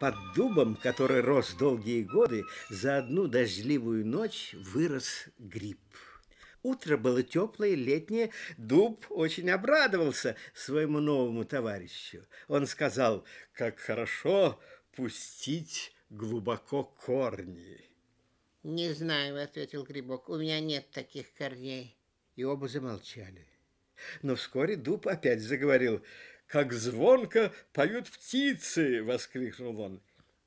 Под дубом, который рос долгие годы, за одну дождливую ночь вырос гриб. Утро было теплое, летнее. Дуб очень обрадовался своему новому товарищу. Он сказал, как хорошо пустить глубоко корни. «Не знаю», — ответил Грибок, — «у меня нет таких корней». И оба замолчали. Но вскоре дуб опять заговорил как звонко поют птицы!» — воскликнул он.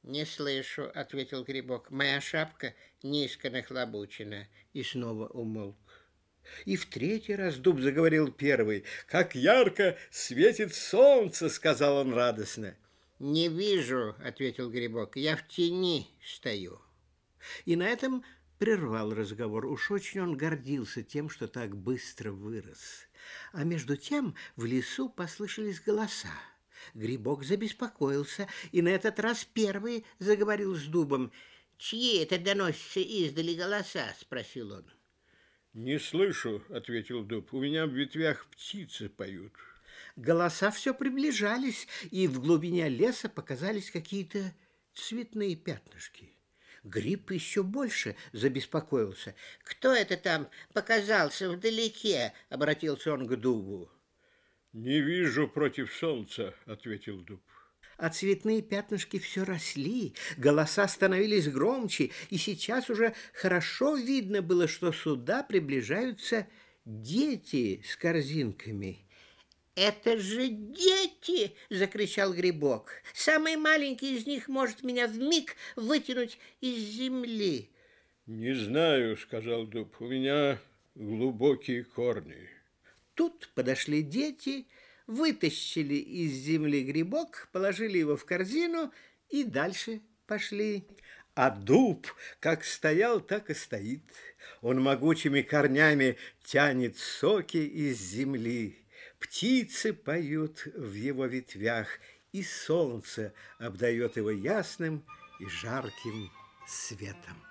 «Не слышу», — ответил Грибок. «Моя шапка низко нахлобучена». И снова умолк. И в третий раз дуб заговорил первый. «Как ярко светит солнце!» — сказал он радостно. «Не вижу», — ответил Грибок. «Я в тени стою». И на этом прервал разговор. Уж очень он гордился тем, что так быстро вырос. А между тем в лесу послышались голоса. Грибок забеспокоился, и на этот раз первый заговорил с дубом. «Чьи это доносятся издали голоса?» – спросил он. «Не слышу», – ответил дуб. «У меня в ветвях птицы поют». Голоса все приближались, и в глубине леса показались какие-то цветные пятнышки. Гриб еще больше забеспокоился. «Кто это там показался вдалеке?» — обратился он к дубу. «Не вижу против солнца», — ответил дуб. А цветные пятнышки все росли, голоса становились громче, и сейчас уже хорошо видно было, что сюда приближаются дети с корзинками. «Это же дети!» – закричал Грибок. «Самый маленький из них может меня в миг вытянуть из земли». «Не знаю», – сказал Дуб, – «у меня глубокие корни». Тут подошли дети, вытащили из земли грибок, положили его в корзину и дальше пошли. А дуб как стоял, так и стоит. Он могучими корнями тянет соки из земли. Птицы поют в его ветвях, и солнце обдает его ясным и жарким светом.